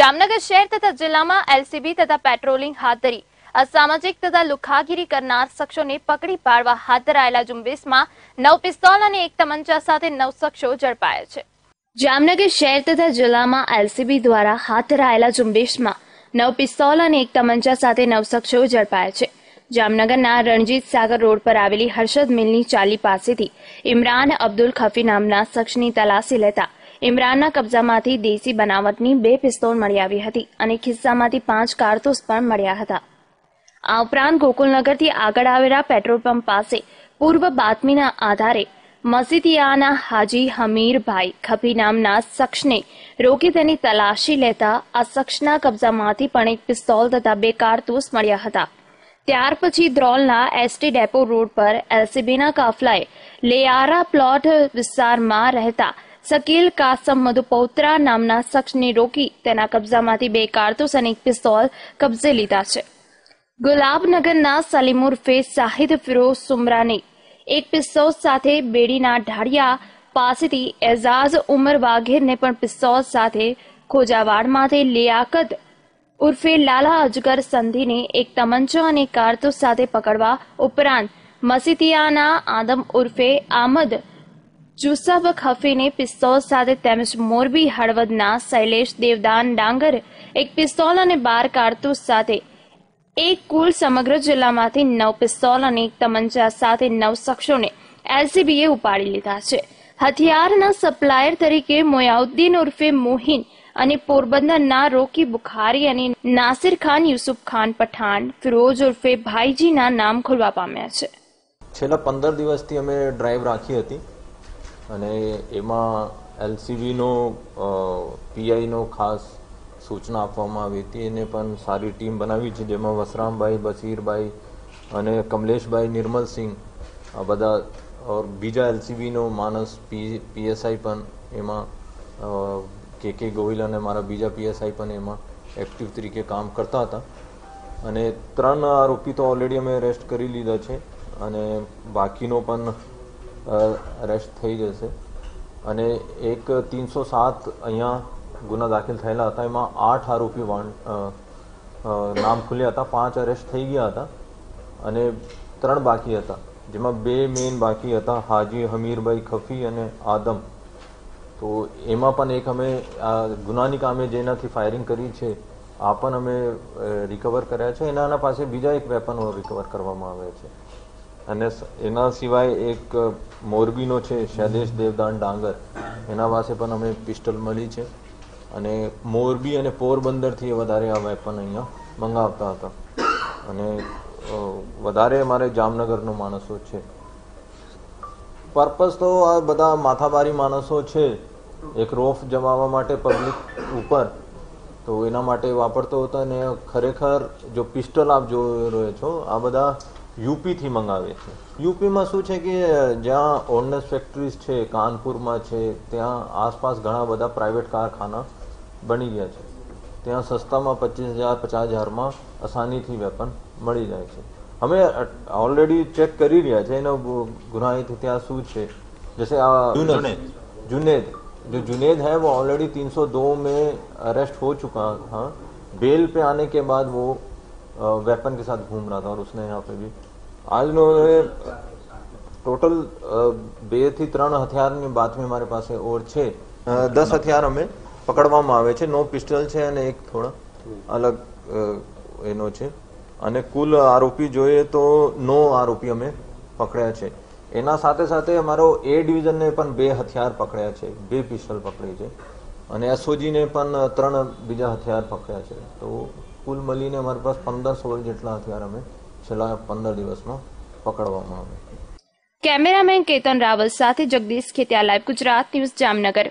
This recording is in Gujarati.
જામનગર શહેર તથા જિલ્લામાં એલસીબી તથા પેટ્રોલિંગ હાથ ધરી અસામાજિક તથા લુખાગીરી કરનાર શખ્સોને પકડી પાડવા હાથ ધરાયેલા ઝુંબેશમાં નવ પિસ્તોલ અને એક તમંચા સાથે નવ શખ્સો ઝડપાયા છે જામનગર શહેર તથા જિલ્લામાં એલસીબી દ્વારા હાથ ધરાયેલા ઝુંબેશમાં નવ પિસ્તોલ અને એક તમંચા સાથે નવ શખ્સો ઝડપાયા છે જામનગરના રણજીત સાગર રોડ પર આવેલી હર્ષદ મિલની ચાલી પાસેથી ઇમરાન અબ્દુલ ખફી નામના શખ્સની તલાશી લેતા ઇમરાનના કબજામાંથી દેશી બનાવટની બે પિસ્તોલ મળી આવી હતી અને ખિસ્સામાંથી પાંચ કારતૂસ પણ મળ્યા હતા આ ઉપરાંત ગોકુલનગરથી આગળ આવેલા પેટ્રોલ પંપ પાસે પૂર્વ બાતમીના આધારે મસીદિયાના હાજી હમીરભાઈ ખફી નામના શખ્સને રોકી તેની તલાશી લેતા આ શખ્સના કબજામાંથી પણ એક પિસ્તોલ તથા બે કારતૂસ મળ્યા હતા ત્યાર પછી દ્રોલના એસટી ડેપો રોડ પર એલસીબીના કાફલાએ લેયારા પ્લોટ વિસ્તારમાં રહેતા શકીલ કાસમ મધુપૌત્રા નામના શખ્સને રોકી તેના કબજામાંથી બે કારતૂસ અને એક પિસ્તોલ કબજે લીધા છે ગુલાબનગરના સલીમ ઉર્ફે શાહિદ ફિરોઝ સુમરાની એક પિસ્તોલ સાથે બેડીના ઢાળિયા પાસેથી એઝાઝ ઉમર વાઘેરને પણ પિસ્તોલ સાથે ખોજાવાડમાંથી લિયાકત ઉર્ફે લાલા અજગર સંધિને એક તમંચો અને કારતૂસ સાથે પકડવા ઉપરાંત મસીતિયાના આદમ ઉર્ફે આમદ જુસાફ હફીને પિસ્તોલ સાથે તેમજ મોરબી હળવદના શૈલેષ દેવદાન ડાંગર એક પિસ્તોલ અને બાર કારતૂસ સાથે એક કુલ સમગ્ર જિલ્લામાંથી નવ પિસ્તોલ અને એક તમંચા સાથે નવ શખ્સોને એલસીબીએ ઉપાડી લીધા છે હથિયારના સપ્લાયર તરીકે મોયાઉદ્દીન ઉર્ફે મોહિન અને પોરબંદરના રોકી બુખારી અને નાસિર ખાન યુસુફ ખાન પઠાણ ફિરોજ ઉર્ફે ભાઈજીના નામ ખુલવા પામ્યા છે છેલ્લા પંદર દિવસથી અમે ડ્રાઈવ રાખી હતી અને એમાં એલસીબીનો પીઆઈનો ખાસ સૂચના આપવામાં આવી હતી એને પણ સારી ટીમ બનાવી છે જેમાં વસરામભાઈ બસીરભાઈ અને કમલેશભાઈ નિર્મલસિંહ આ બધા ઓર બીજા એલસીબીનો માણસ પી પીએસઆઈ પણ એમાં કે કે ગોહિલ અને મારા બીજા પીએસઆઈ પણ એમાં એક્ટિવ તરીકે કામ કરતા હતા અને ત્રણ આરોપી તો ઓલરેડી અમે અરેસ્ટ કરી લીધા છે અને બાકીનો પણ રેસ્ટ થઈ જશે અને એક તીનસો સાત અહીંયા ગુના દાખલ થયેલા હતા એમાં આઠ આરોપી વાંડ નામ ખુલ્યા હતા પાંચ અરેસ્ટ થઈ ગયા હતા અને ત્રણ બાકી હતા જેમાં બે મેઇન બાકી હતા હાજી હમીરભાઈ ખફી અને આદમ તો એમાં પણ એક અમે આ ગુનાની કામે જેનાથી ફાયરિંગ કરી છે આ પણ અમે રિકવર કર્યા છે એના પાસે બીજા એક વેપન રિકવર કરવામાં આવ્યા છે અને એના સિવાય એક મોરબીનો છે શૈલેષ દેવદાન ડાંગર એના પાસે પણ અમે પિસ્ટલ મળી છે અને મોરબી અને પોરબંદરથી વધારે આ વેપન અહીંયા મંગાવતા હતા અને વધારે અમારે જામનગરનો માણસો છે પર્પસ તો આ બધા માથાબારી માણસો છે એક રોફ જમાવવા માટે પબ્લિક ઉપર તો એના માટે વાપરતો હતો અને ખરેખર જો પિસ્ટલ આપ જોઈ રહ્યો છો આ બધા યુપીથી મંગાવે છે યુપીમાં શું છે કે જ્યાં ઓર્નસ ફેક્ટરીઝ છે કાનપુરમાં છે ત્યાં આસપાસ ઘણા બધા પ્રાઇવેટ કારખાના બની ગયા છે ત્યાં સસ્તામાં પચીસ હજાર પચાસ હજારમાં આસાનીથી વેપન મળી જાય છે અમે ઓલરેડી ચેક કરી રહ્યા છે એનો ગુનાહિત ત્યાં શું છે જૈસે આ જુનેદ જુનેદ जुनेद વો ઓલરેડી ऑलरेडी દો में અરેસ્ટ હો चुका था બેલ पे આને કે બાદ વો વેપન કે साथ घूम रहा था और उसने यहाँ पे भी આજનો ટોટલ બે થી ત્રણ હથિયારની બાતમી મારી પાસે ઓર છે દસ હથિયાર અમે પકડવામાં આવે છે નો પિસ્ટલ છે અને એક થોડા અલગ એનો છે અને કુલ આરોપી જોઈએ તો નો આરોપી અમે પકડ્યા છે એના સાથે સાથે અમારો એ ડિવિઝનને પણ બે હથિયાર પકડ્યા છે બે પિસ્ટલ પકડી છે અને એસઓજીને પણ ત્રણ બીજા હથિયાર પકડ્યા છે તો કુલ મળીને અમારી પાસે પંદર સોળ જેટલા હથિયાર અમે છેલ્લા પંદર દિવસમાં પકડવામાં આવે કેમેરામેન કેતન રાવલ સાથે જગદીશ ખેતિયા લાઈવ ગુજરાત ન્યૂઝ જામનગર